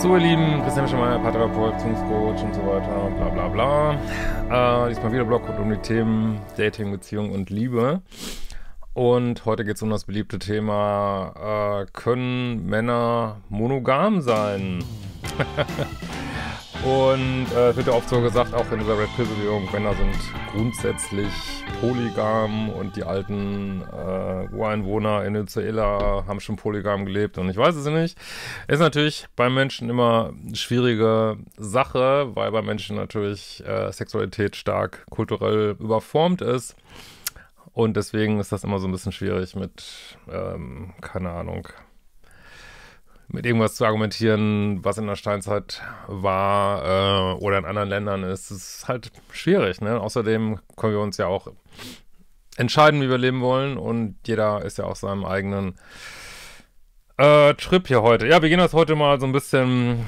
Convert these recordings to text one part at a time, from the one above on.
So, ihr Lieben, Christian Schemeier, Paartherapeutikungscoach und so weiter, bla bla bla. Äh, diesmal wieder Blog und um die Themen Dating, Beziehung und Liebe. Und heute geht es um das beliebte Thema, äh, können Männer monogam sein? Und äh, wird ja oft so gesagt, auch in dieser Red Pill-Bewegung, Männer sind grundsätzlich polygam und die alten äh, Ureinwohner in Venezuela haben schon polygam gelebt und ich weiß es nicht. Ist natürlich bei Menschen immer eine schwierige Sache, weil bei Menschen natürlich äh, Sexualität stark kulturell überformt ist. Und deswegen ist das immer so ein bisschen schwierig mit, ähm, keine Ahnung, mit irgendwas zu argumentieren, was in der Steinzeit war äh, oder in anderen Ländern ist, ist halt schwierig. Ne? Außerdem können wir uns ja auch entscheiden, wie wir leben wollen und jeder ist ja auf seinem eigenen äh, Trip hier heute. Ja, wir gehen das heute mal so ein bisschen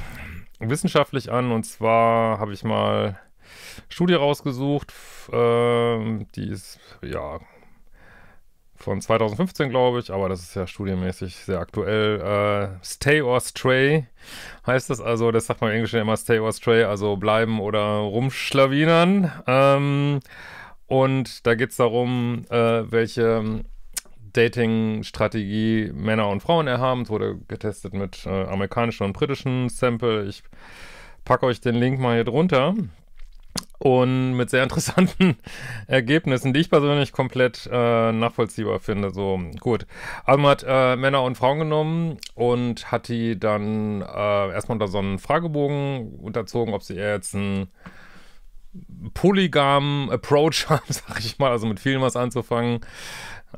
wissenschaftlich an und zwar habe ich mal Studie rausgesucht, äh, die ist ja von 2015, glaube ich, aber das ist ja studienmäßig sehr aktuell. Äh, Stay or Stray heißt das also, das sagt man im Englischen immer Stay or Stray, also bleiben oder rumschlawinern. Ähm, und da geht es darum, äh, welche ähm, Dating-Strategie Männer und Frauen erhaben. Es wurde getestet mit äh, amerikanischen und britischen Sample. Ich packe euch den Link mal hier drunter und mit sehr interessanten Ergebnissen, die ich persönlich komplett äh, nachvollziehbar finde. So gut. Also man hat äh, Männer und Frauen genommen und hat die dann äh, erstmal unter so einen Fragebogen unterzogen, ob sie eher jetzt einen polygamen Approach haben, sag ich mal, also mit vielen was anzufangen.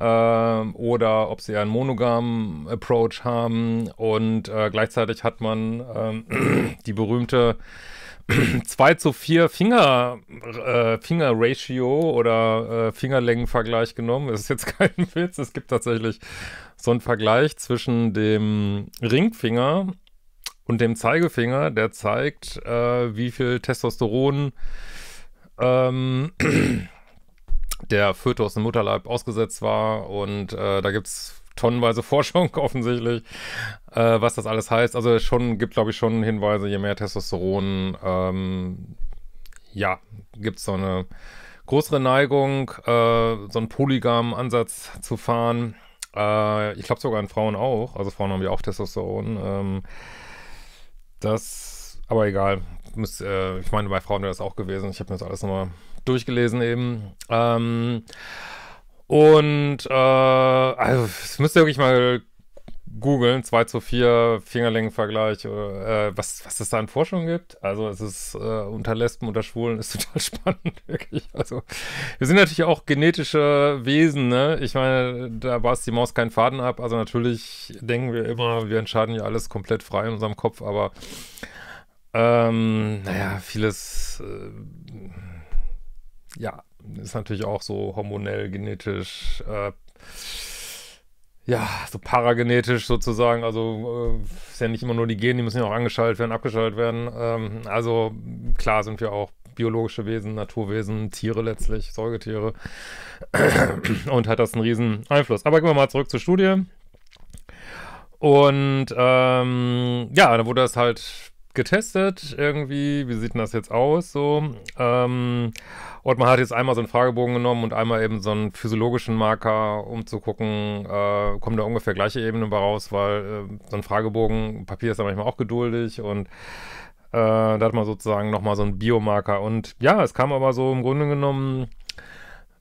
Ähm, oder ob sie einen monogamen Approach haben. Und äh, gleichzeitig hat man ähm, die berühmte 2 zu 4 Finger, äh, Finger Ratio oder äh, Fingerlängenvergleich genommen. Das ist jetzt kein Witz. Es gibt tatsächlich so einen Vergleich zwischen dem Ringfinger und dem Zeigefinger, der zeigt, äh, wie viel Testosteron ähm, der Fötus im Mutterleib ausgesetzt war. Und äh, da gibt es tonnenweise Forschung offensichtlich, äh, was das alles heißt. Also es gibt, glaube ich, schon Hinweise, je mehr Testosteron, ähm, ja, gibt es so eine größere Neigung, äh, so einen polygamen Ansatz zu fahren. Äh, ich glaube sogar in Frauen auch. Also Frauen haben ja auch Testosteron. Ähm, das, aber egal. Müsst, äh, ich meine, bei Frauen wäre das auch gewesen. Ich habe mir das alles nochmal durchgelesen eben. Ähm, und äh, also, das müsst ihr wirklich mal googeln, 2 zu 4 Fingerlängenvergleich, äh, was, was es da in Forschung gibt. Also es ist äh, unter Lesben, unter Schwulen ist total spannend, wirklich. Also wir sind natürlich auch genetische Wesen, ne? Ich meine, da war es die Maus keinen Faden ab. Also natürlich denken wir immer, wir entscheiden ja alles komplett frei in unserem Kopf, aber ähm, naja, vieles äh, ja, ist natürlich auch so hormonell, genetisch, äh, ja, so paragenetisch sozusagen. Also äh, ist ja nicht immer nur die Gene, die müssen ja auch angeschaltet werden, abgeschaltet werden. Ähm, also klar sind wir auch biologische Wesen, Naturwesen, Tiere letztlich, Säugetiere. Und hat das einen riesen Einfluss. Aber gehen wir mal zurück zur Studie. Und ähm, ja, da wurde das halt getestet irgendwie, wie sieht denn das jetzt aus so. Ähm, und man hat jetzt einmal so einen Fragebogen genommen und einmal eben so einen physiologischen Marker, um zu gucken, äh, kommen da ungefähr gleiche Ebene bei raus, weil äh, so ein Fragebogen, Papier ist da manchmal auch geduldig und äh, da hat man sozusagen nochmal so einen Biomarker. Und ja, es kam aber so im Grunde genommen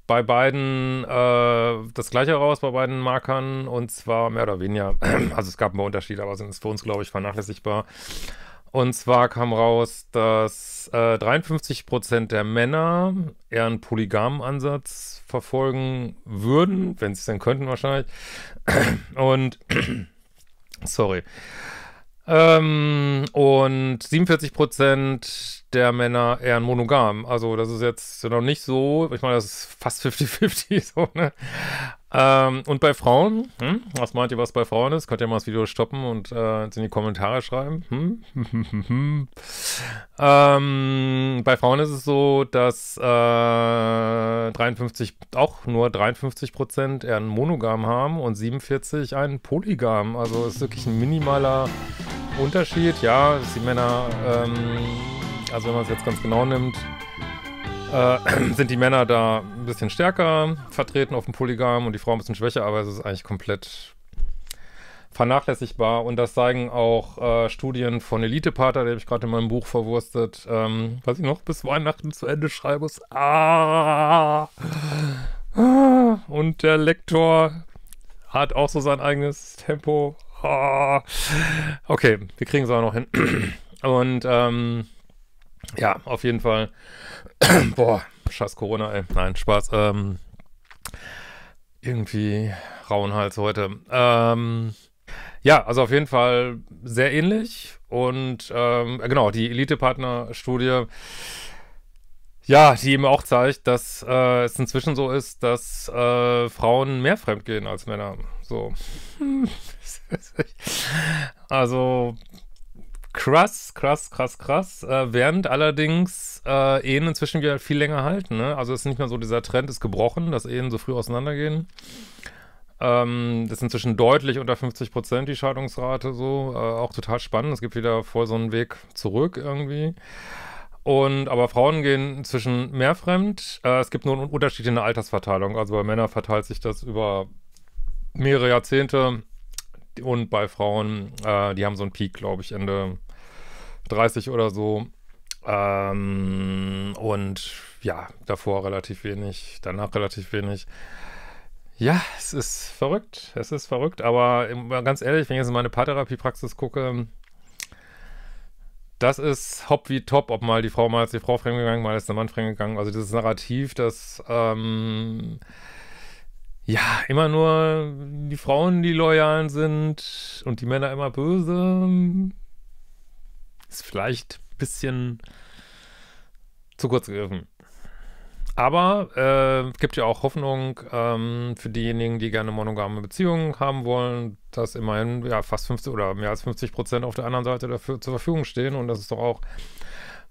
bei beiden äh, das gleiche raus, bei beiden Markern, und zwar mehr oder weniger, also es gab ein paar Unterschiede, aber sind ist für uns, glaube ich, vernachlässigbar. Und zwar kam raus, dass äh, 53% der Männer eher einen polygamen Ansatz verfolgen würden, wenn sie es denn könnten wahrscheinlich. Und, sorry. Ähm, und 47% der Männer eher einen monogam. Also das ist jetzt noch nicht so, ich meine, das ist fast 50-50 so, ne? Ähm, und bei Frauen, hm? was meint ihr, was bei Frauen ist? Könnt ihr mal das Video stoppen und äh, in die Kommentare schreiben? Hm? ähm, bei Frauen ist es so, dass äh, 53, auch nur 53 Prozent eher einen Monogam haben und 47 einen Polygam. Also ist wirklich ein minimaler Unterschied. Ja, dass die Männer, ähm, also wenn man es jetzt ganz genau nimmt, äh, sind die Männer da ein bisschen stärker vertreten auf dem Polygam und die Frauen ein bisschen schwächer, aber es ist eigentlich komplett vernachlässigbar. Und das zeigen auch äh, Studien von Elite-Pater, die habe ich gerade in meinem Buch verwurstet, ähm, was ich noch bis Weihnachten zu Ende schreibe. Ist, ah, ah, und der Lektor hat auch so sein eigenes Tempo. Ah. Okay, wir kriegen es auch noch hin. Und ähm, ja, auf jeden Fall. Boah, scheiß Corona, ey. Nein, Spaß. Ähm, irgendwie rauen Hals heute. Ähm, ja, also auf jeden Fall sehr ähnlich. Und ähm, äh, genau, die Elite-Partner-Studie, ja, die eben auch zeigt, dass äh, es inzwischen so ist, dass äh, Frauen mehr fremdgehen als Männer. So. also, Krass, krass, krass, krass. Äh, während allerdings äh, Ehen inzwischen wieder viel länger halten. Ne? Also es ist nicht mehr so, dieser Trend ist gebrochen, dass Ehen so früh auseinandergehen. Ähm, das ist inzwischen deutlich unter 50 Prozent die Scheidungsrate so. Äh, auch total spannend. Es gibt wieder voll so einen Weg zurück irgendwie. Und aber Frauen gehen inzwischen mehr fremd. Äh, es gibt nur einen Unterschied in der Altersverteilung. Also bei Männern verteilt sich das über mehrere Jahrzehnte und bei Frauen, äh, die haben so einen Peak, glaube ich, Ende 30 oder so. Ähm, und ja, davor relativ wenig, danach relativ wenig. Ja, es ist verrückt. Es ist verrückt, aber ganz ehrlich, wenn ich jetzt in meine Paartherapiepraxis gucke, das ist hopp wie top, ob mal die Frau mal als die Frau fremdgegangen, mal als der Mann fremdgegangen. Also dieses Narrativ, das ähm, ja, immer nur die Frauen, die loyal sind und die Männer immer böse. Ist vielleicht ein bisschen zu kurz gegriffen. Aber äh, gibt ja auch Hoffnung ähm, für diejenigen, die gerne monogame Beziehungen haben wollen, dass immerhin ja fast 50 oder mehr als 50 Prozent auf der anderen Seite dafür zur Verfügung stehen. Und das ist doch auch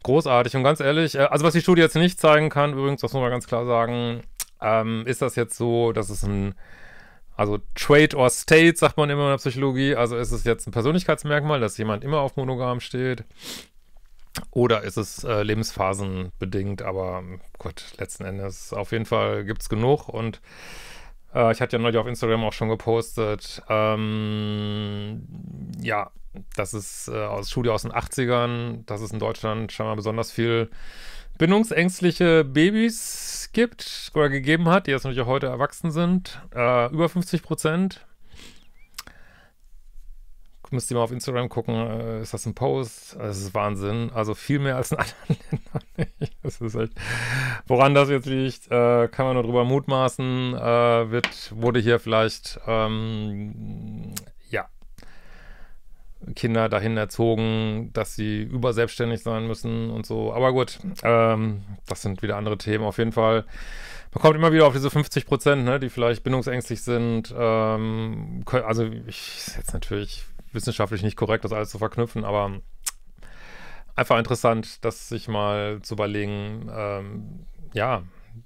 großartig. Und ganz ehrlich, äh, also was die Studie jetzt nicht zeigen kann, übrigens, das muss man ganz klar sagen, ähm, ist das jetzt so, dass es ein, also Trade or State, sagt man immer in der Psychologie, also ist es jetzt ein Persönlichkeitsmerkmal, dass jemand immer auf monogam steht? Oder ist es äh, lebensphasenbedingt? Aber gut, letzten Endes, auf jeden Fall gibt es genug und äh, ich hatte ja neulich auf Instagram auch schon gepostet, ähm, ja, das ist äh, aus Studie aus den 80ern, das ist in Deutschland scheinbar besonders viel bindungsängstliche Babys gibt oder gegeben hat, die jetzt natürlich auch heute erwachsen sind. Äh, über 50 Prozent. Müsst ihr mal auf Instagram gucken, äh, ist das ein Post? Das ist Wahnsinn. Also viel mehr als in anderen Ländern. das ist echt, woran das jetzt liegt, äh, kann man nur drüber mutmaßen. Äh, wird, wurde hier vielleicht ähm, Kinder dahin erzogen, dass sie überselbstständig sein müssen und so. Aber gut, ähm, das sind wieder andere Themen. Auf jeden Fall, man kommt immer wieder auf diese 50 Prozent, ne, die vielleicht bindungsängstlich sind. Ähm, also ich ist jetzt natürlich wissenschaftlich nicht korrekt, das alles zu verknüpfen, aber einfach interessant, das sich mal zu überlegen. Ähm, ja,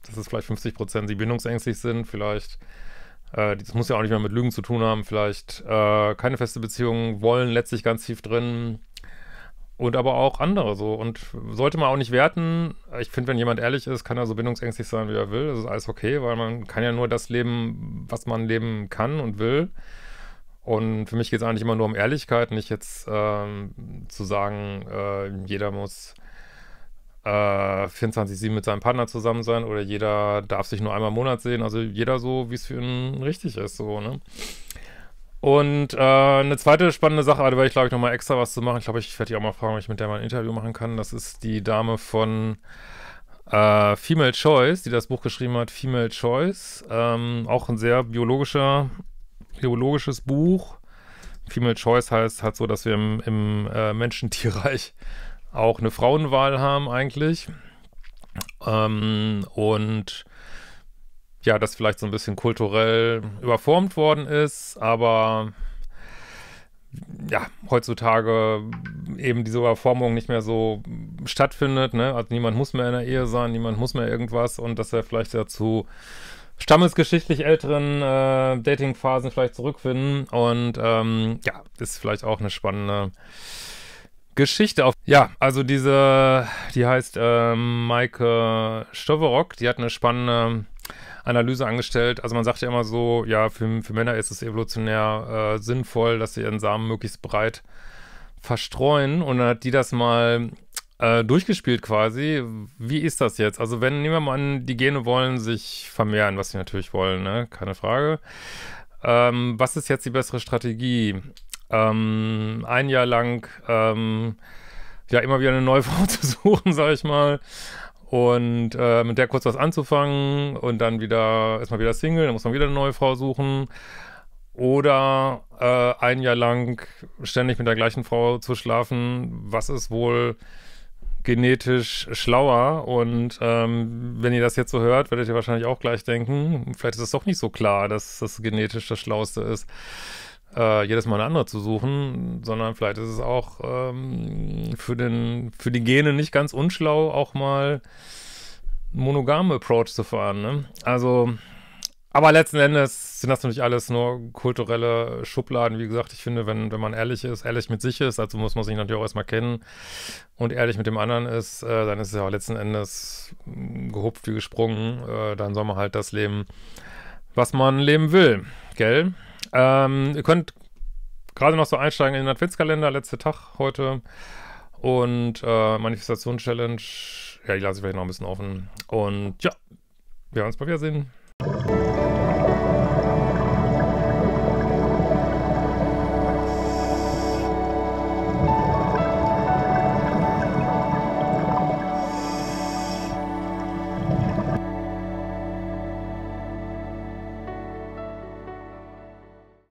dass es vielleicht 50 Prozent, die bindungsängstlich sind, vielleicht äh, das muss ja auch nicht mehr mit Lügen zu tun haben, vielleicht. Äh, keine feste Beziehung wollen, letztlich ganz tief drin. Und aber auch andere so. Und sollte man auch nicht werten. Ich finde, wenn jemand ehrlich ist, kann er so bindungsängstlich sein, wie er will. Das ist alles okay, weil man kann ja nur das leben, was man leben kann und will. Und für mich geht es eigentlich immer nur um Ehrlichkeit, nicht jetzt ähm, zu sagen, äh, jeder muss äh, 24-7 mit seinem Partner zusammen sein oder jeder darf sich nur einmal im Monat sehen. Also jeder so, wie es für ihn richtig ist, so, ne? Und äh, eine zweite spannende Sache, da werde ich, glaube ich, nochmal extra was zu machen. Ich glaube, ich werde die auch mal fragen, ob ich mit der mal ein Interview machen kann. Das ist die Dame von äh, Female Choice, die das Buch geschrieben hat, Female Choice. Ähm, auch ein sehr biologischer, biologisches Buch. Female Choice heißt halt so, dass wir im, im äh, Menschentierreich auch eine Frauenwahl haben eigentlich. Ähm, und ja, das vielleicht so ein bisschen kulturell überformt worden ist, aber ja, heutzutage eben diese Überformung nicht mehr so stattfindet, ne? Also niemand muss mehr in der Ehe sein, niemand muss mehr irgendwas und dass er vielleicht dazu stammesgeschichtlich älteren äh, Datingphasen vielleicht zurückfinden und ähm, ja, ist vielleicht auch eine spannende Geschichte auf. Ja, also diese, die heißt äh, Maike Stoverock, die hat eine spannende Analyse angestellt. Also man sagt ja immer so, ja, für, für Männer ist es evolutionär äh, sinnvoll, dass sie ihren Samen möglichst breit verstreuen. Und dann hat die das mal äh, durchgespielt quasi. Wie ist das jetzt? Also wenn, nehmen wir mal an, die Gene wollen sich vermehren, was sie natürlich wollen, ne? Keine Frage. Ähm, was ist jetzt die bessere Strategie? ähm, ein Jahr lang ähm, ja immer wieder eine neue Frau zu suchen, sag ich mal. Und äh, mit der kurz was anzufangen und dann wieder, erstmal wieder Single, dann muss man wieder eine neue Frau suchen. Oder äh, ein Jahr lang ständig mit der gleichen Frau zu schlafen, was ist wohl genetisch schlauer? Und ähm, wenn ihr das jetzt so hört, werdet ihr wahrscheinlich auch gleich denken, vielleicht ist es doch nicht so klar, dass das genetisch das Schlauste ist äh, jedes Mal eine andere zu suchen, sondern vielleicht ist es auch ähm, für, den, für die Gene nicht ganz unschlau, auch mal einen monogamen Approach zu fahren. Ne? Also, aber letzten Endes sind das natürlich alles nur kulturelle Schubladen. Wie gesagt, ich finde, wenn, wenn man ehrlich ist, ehrlich mit sich ist, dazu muss man sich natürlich auch erstmal kennen und ehrlich mit dem anderen ist, äh, dann ist es ja auch letzten Endes hm, gehupft wie gesprungen. Äh, dann soll man halt das leben, was man leben will. Gell? Ähm, ihr könnt gerade noch so einsteigen in den Adventskalender, letzter Tag heute. Und äh, Manifestation-Challenge, ja, die lasse ich vielleicht noch ein bisschen offen. Und ja, wir werden uns bald wiedersehen.